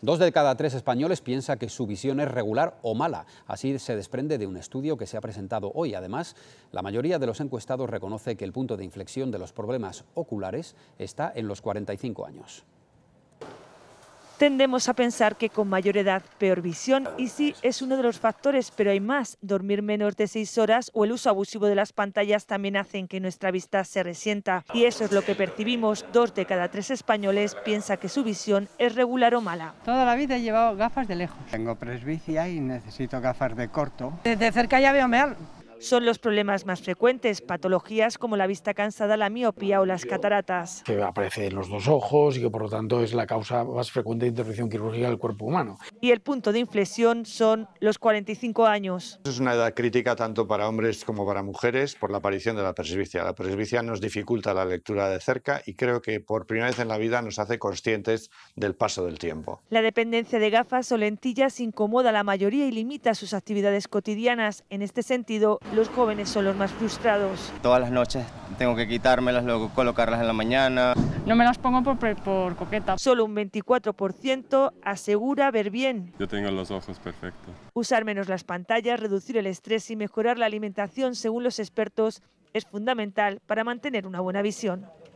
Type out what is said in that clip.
Dos de cada tres españoles piensa que su visión es regular o mala. Así se desprende de un estudio que se ha presentado hoy. Además, la mayoría de los encuestados reconoce que el punto de inflexión de los problemas oculares está en los 45 años. Tendemos a pensar que con mayor edad, peor visión, y sí, es uno de los factores, pero hay más. Dormir menos de seis horas o el uso abusivo de las pantallas también hacen que nuestra vista se resienta. Y eso es lo que percibimos. Dos de cada tres españoles piensa que su visión es regular o mala. Toda la vida he llevado gafas de lejos. Tengo presbicia y necesito gafas de corto. Desde cerca ya veo mal, son los problemas más frecuentes, patologías como la vista cansada, la miopía o las cataratas. Que aparece en los dos ojos y que por lo tanto es la causa más frecuente de intervención quirúrgica del cuerpo humano. Y el punto de inflexión son los 45 años. Es una edad crítica tanto para hombres como para mujeres por la aparición de la presbicia. La presbicia nos dificulta la lectura de cerca y creo que por primera vez en la vida nos hace conscientes del paso del tiempo. La dependencia de gafas o lentillas incomoda a la mayoría y limita sus actividades cotidianas. En este sentido, los jóvenes son los más frustrados. Todas las noches tengo que quitármelas, luego colocarlas en la mañana. No me las pongo por, por coqueta. Solo un 24% asegura ver bien. Yo tengo los ojos perfectos. Usar menos las pantallas, reducir el estrés y mejorar la alimentación, según los expertos, es fundamental para mantener una buena visión.